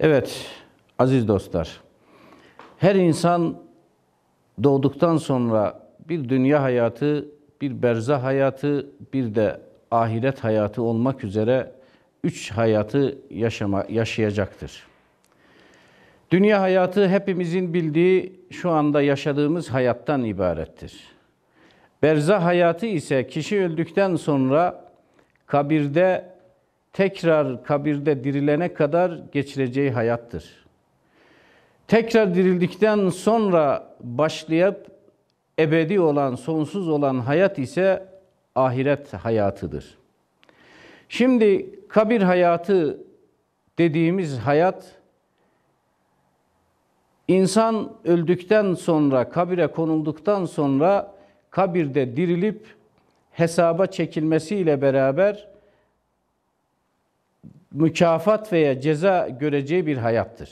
Evet, aziz dostlar. Her insan doğduktan sonra bir dünya hayatı, bir berzah hayatı, bir de ahiret hayatı olmak üzere üç hayatı yaşama, yaşayacaktır. Dünya hayatı hepimizin bildiği şu anda yaşadığımız hayattan ibarettir. Berzah hayatı ise kişi öldükten sonra kabirde tekrar kabirde dirilene kadar geçireceği hayattır. Tekrar dirildikten sonra başlayıp ebedi olan, sonsuz olan hayat ise ahiret hayatıdır. Şimdi kabir hayatı dediğimiz hayat insan öldükten sonra, kabire konulduktan sonra kabirde dirilip hesaba çekilmesiyle beraber mükafat veya ceza göreceği bir hayattır.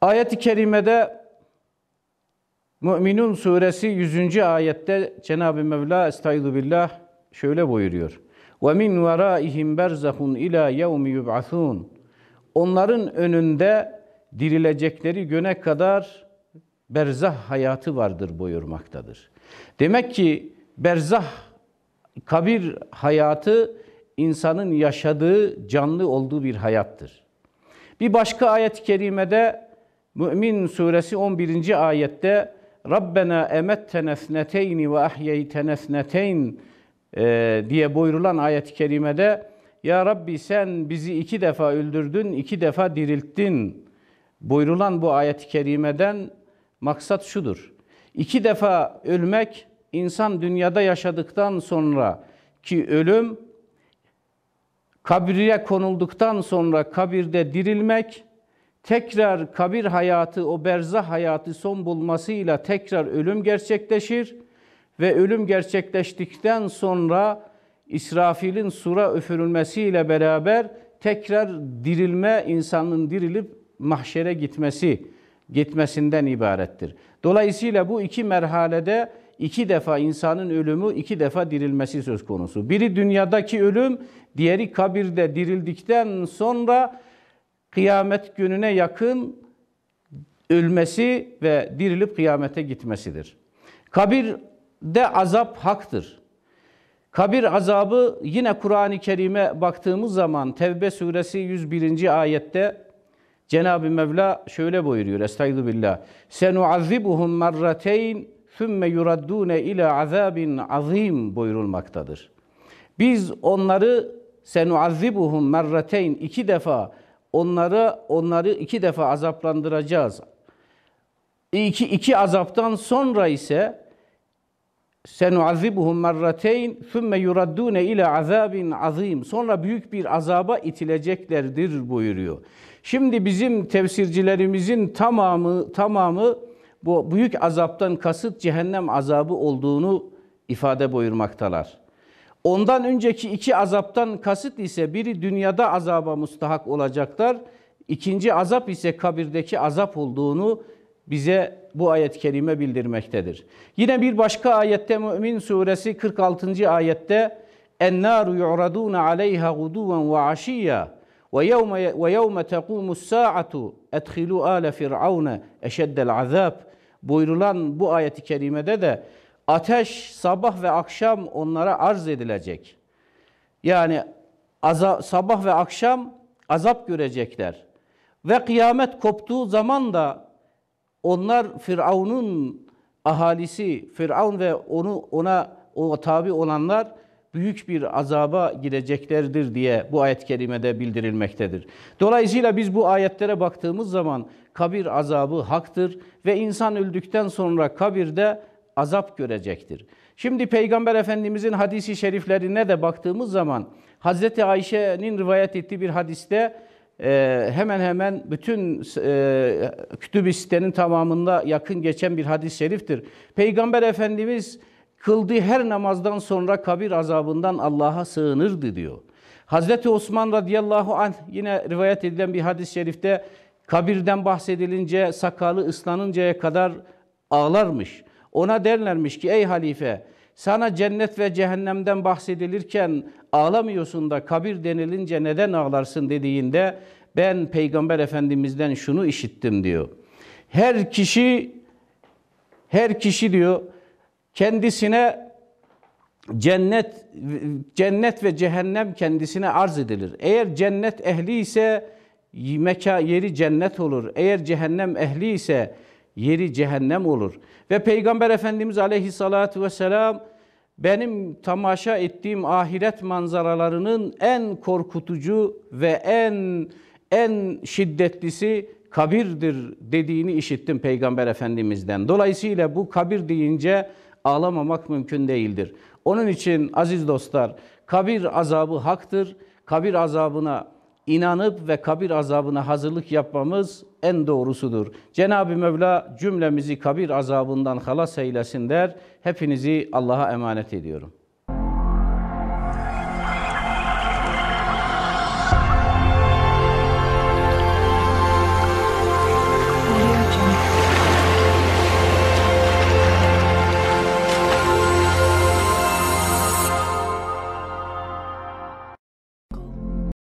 Ayet-i kerimede Müminun suresi 100. ayette Cenab-ı Mevla estaizu billah şöyle buyuruyor. وَمِنْ وَرَائِهِمْ بَرْزَخٌ ila يَوْمِ يُبْعَثُونَ Onların önünde dirilecekleri güne kadar berzah hayatı vardır buyurmaktadır. Demek ki berzah kabir hayatı insanın yaşadığı, canlı olduğu bir hayattır. Bir başka ayet-i kerimede Mü'min suresi 11. ayette Rabbena emettene sneteyni ve ahyeytene sneteyn e, diye buyurulan ayet-i kerimede Ya Rabbi sen bizi iki defa öldürdün, iki defa dirilttin buyrulan bu ayet-i kerimeden maksat şudur. İki defa ölmek insan dünyada yaşadıktan sonra ki ölüm kabriye konulduktan sonra kabirde dirilmek, tekrar kabir hayatı, o berzah hayatı son bulmasıyla tekrar ölüm gerçekleşir ve ölüm gerçekleştikten sonra İsrafil'in sura üfürülmesiyle beraber tekrar dirilme, insanın dirilip mahşere gitmesi, gitmesinden ibarettir. Dolayısıyla bu iki merhalede iki defa insanın ölümü, iki defa dirilmesi söz konusu. Biri dünyadaki ölüm, diğeri kabirde dirildikten sonra kıyamet gününe yakın ölmesi ve dirilip kıyamete gitmesidir. Kabirde azap haktır. Kabir azabı yine Kur'an-ı Kerim'e baktığımız zaman Tevbe suresi 101. ayette Cenab-ı Mevla şöyle buyuruyor. Estaizu billah. azibuhum marrateyn ثُمَّ يُرَدُّونَ ile azabin azim buyurulmaktadır. Biz onları senu azibuhum merrateyn iki defa onları onları iki defa azaplandıracağız. İki, iki azaptan sonra ise senu azibuhum merrateyn thumme yuraddune ile azabin azim. Sonra büyük bir azaba itileceklerdir buyuruyor. Şimdi bizim tefsircilerimizin tamamı tamamı bu büyük azaptan kasıt cehennem azabı olduğunu ifade buyurmaktalar. Ondan önceki iki azaptan kasıt ise biri dünyada azaba mustahak olacaklar, ikinci azap ise kabirdeki azap olduğunu bize bu ayet-i kerime bildirmektedir. Yine bir başka ayette Mümin suresi 46. ayette اَنَّارُ يُعْرَضُونَ عَلَيْهَا غُدُوًا وَعَشِيًّا وَيَوْمَ, وَيَوْمَ تَقُومُ السَّاعَةُ اَدْخِلُوا آلَ فِرْعَوْنَ اَشَدَّ الْعَذَابِ buyurulan bu ayeti kerimede de ateş sabah ve akşam onlara arz edilecek. Yani sabah ve akşam azap görecekler. Ve kıyamet koptuğu zaman da onlar Firavun'un ahalisi, Firavun ve onu ona o tabi olanlar büyük bir azaba gireceklerdir diye bu ayet-i kerimede bildirilmektedir. Dolayısıyla biz bu ayetlere baktığımız zaman kabir azabı haktır ve insan öldükten sonra kabirde azap görecektir. Şimdi Peygamber Efendimizin hadisi şeriflerine de baktığımız zaman Hazreti Ayşe'nin rivayet ettiği bir hadiste e, hemen hemen bütün e, kütüb-i sitenin tamamında yakın geçen bir hadis-i şeriftir. Peygamber Efendimiz kıldığı her namazdan sonra kabir azabından Allah'a sığınırdı diyor. Hazreti Osman radıyallahu anh yine rivayet edilen bir hadis-i şerifte kabirden bahsedilince sakalı ıslanıncaya kadar ağlarmış. Ona derlermiş ki ey halife sana cennet ve cehennemden bahsedilirken ağlamıyorsun da kabir denilince neden ağlarsın dediğinde ben Peygamber Efendimiz'den şunu işittim diyor. Her kişi her kişi diyor kendisine cennet cennet ve cehennem kendisine arz edilir. Eğer cennet ehli ise meka yeri cennet olur. Eğer cehennem ehli ise yeri cehennem olur. Ve Peygamber Efendimiz Aleyhissalatu vesselam benim tamaşa ettiğim ahiret manzaralarının en korkutucu ve en en şiddetlisi kabirdir dediğini işittim Peygamber Efendimiz'den. Dolayısıyla bu kabir deyince ağlamamak mümkün değildir. Onun için aziz dostlar kabir azabı haktır. Kabir azabına inanıp ve kabir azabına hazırlık yapmamız en doğrusudur. Cenab-ı Mevla cümlemizi kabir azabından halas eylesin der. Hepinizi Allah'a emanet ediyorum.